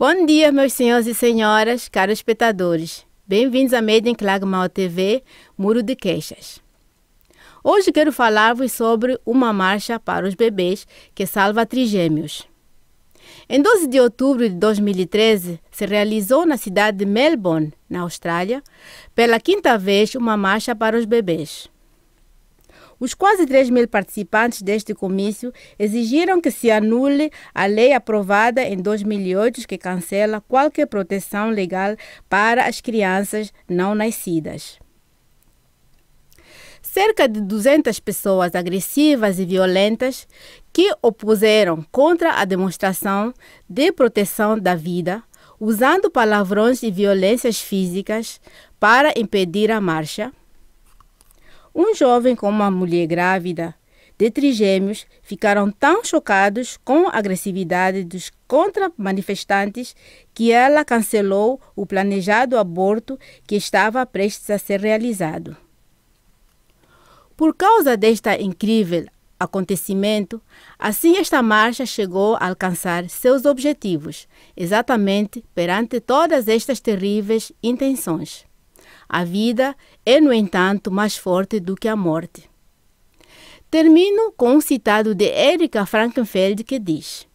Bom dia, meus senhores e senhoras, caros espectadores. Bem-vindos à Made in Klagmal TV, Muro de Queixas. Hoje quero falar-vos sobre uma marcha para os bebês que salva trigêmeos. Em 12 de outubro de 2013, se realizou na cidade de Melbourne, na Austrália, pela quinta vez uma marcha para os bebês. Os quase 3 mil participantes deste comício exigiram que se anule a lei aprovada em 2008 que cancela qualquer proteção legal para as crianças não nascidas. Cerca de 200 pessoas agressivas e violentas que opuseram contra a demonstração de proteção da vida, usando palavrões e violências físicas para impedir a marcha, um jovem com uma mulher grávida de trigêmeos ficaram tão chocados com a agressividade dos contra-manifestantes que ela cancelou o planejado aborto que estava prestes a ser realizado. Por causa deste incrível acontecimento, assim esta marcha chegou a alcançar seus objetivos, exatamente perante todas estas terríveis intenções. A vida é, no entanto, mais forte do que a morte. Termino com um citado de Erika Frankenfeld que diz: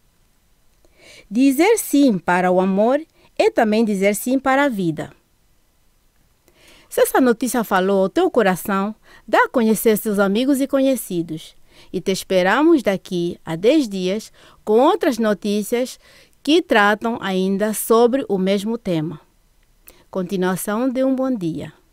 Dizer sim para o amor é também dizer sim para a vida. Se essa notícia falou ao teu coração, dá a conhecer seus amigos e conhecidos. E te esperamos daqui a 10 dias com outras notícias que tratam ainda sobre o mesmo tema. Continuação de um bom dia.